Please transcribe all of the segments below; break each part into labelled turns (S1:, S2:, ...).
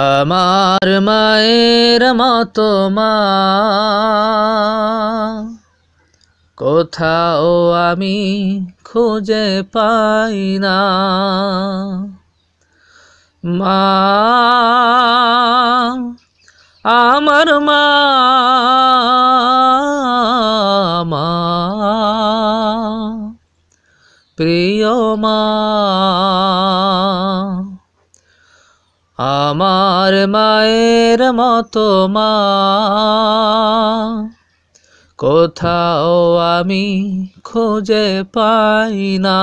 S1: আমার মায়ের মতো মা কোথাও আমি খুঁজে পাই না মা আমার মা প্রিয় মা আমার মায়ের মতো মা কোথাও আমি খুঁজে পাই না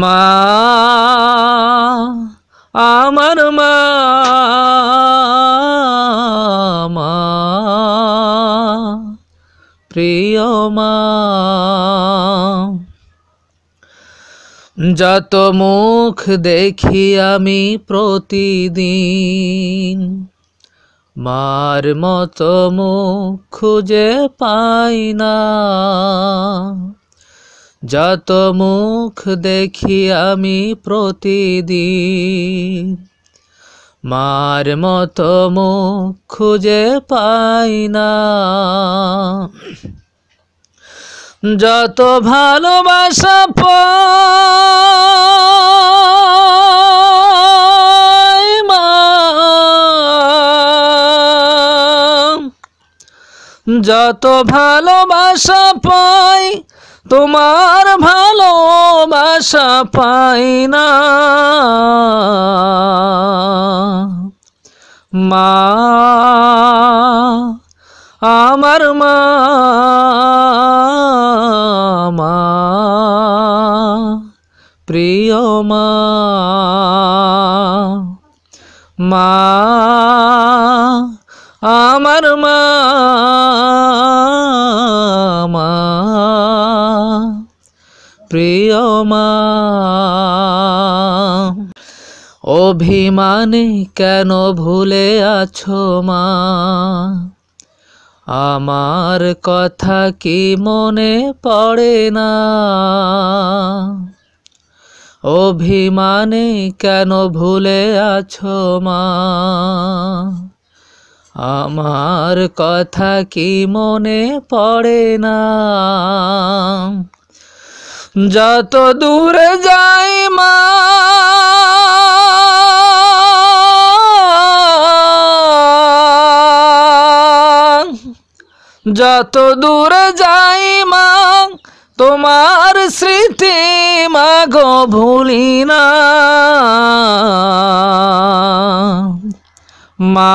S1: মা আমার মা প্রিয় মা যত মুখ দেখি আমি প্রতিদিন মার মতো মুখ খুঁজে পাই না যত মুখ দেখি আমি প্রতিদিন মার মতো মুখ খুঁজে পাই না যত ভালোবাসা মা যত ভালোবাসা পাই তোমার ভালোবাসা পাই না মা আমার মা মা প্রিয় মা মা আমার মা মা প্রিয় মা অভিমানে কেন ভুলে আছো মা আমার কথা কি মনে পড়ে না অভিমানে কেন ভুলে আছো মা আমার কথা কি মনে পড়ে না যত দূরে যাই মা যত দূরে যাই মা তোমার স্মৃতি মাগো ভুলি না মা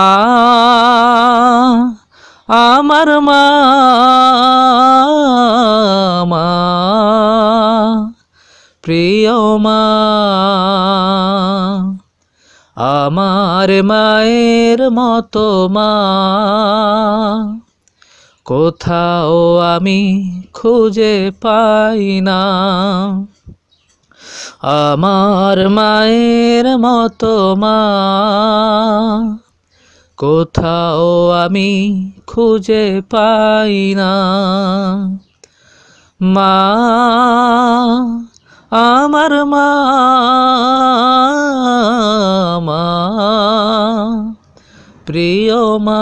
S1: আমার মা প্রিয় মা আমার মায়ের মতো মা কোথাও আমি খুঁজে পাই না আমার মায়ের মতো মা কোথাও আমি খুঁজে পাই না মা আমার মা প্রিয় মা